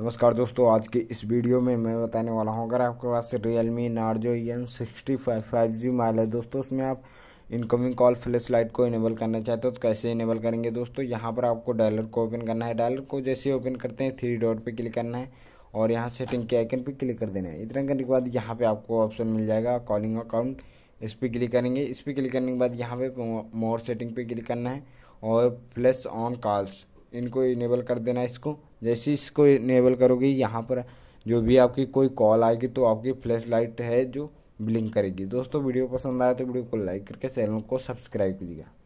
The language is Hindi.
नमस्कार दोस्तों आज के इस वीडियो में मैं बताने वाला हूँ अगर आपके पास Realme Narzo N sixty five five G माइल है दोस्तों उसमें आप इनकमिंग कॉल फ्लैश लाइट को इनेबल करना चाहते हो तो कैसे इनेबल करेंगे दोस्तों यहाँ पर आपको डायलर को ओपन करना है डायलर को जैसे ओपन करते हैं थ्री डॉट पर क्लिक करना है और यहाँ सेटिंग के आइकन पर क्लिक कर देना है इतना करने के बाद यहाँ पर आपको ऑप्शन मिल जाएगा कॉलिंग अकाउंट इस पर क्लिक करेंगे इस पर क्लिक करने के बाद यहाँ पर मोर सेटिंग पर क्लिक करना है और प्लस ऑन कॉल्स इनको इनेबल कर देना इसको जैसे इसको इनेबल करोगे यहाँ पर जो भी आपकी कोई कॉल आएगी तो आपकी फ्लैश लाइट है जो ब्लिंक करेगी दोस्तों वीडियो पसंद आया तो वीडियो को लाइक करके चैनल को सब्सक्राइब कीजिएगा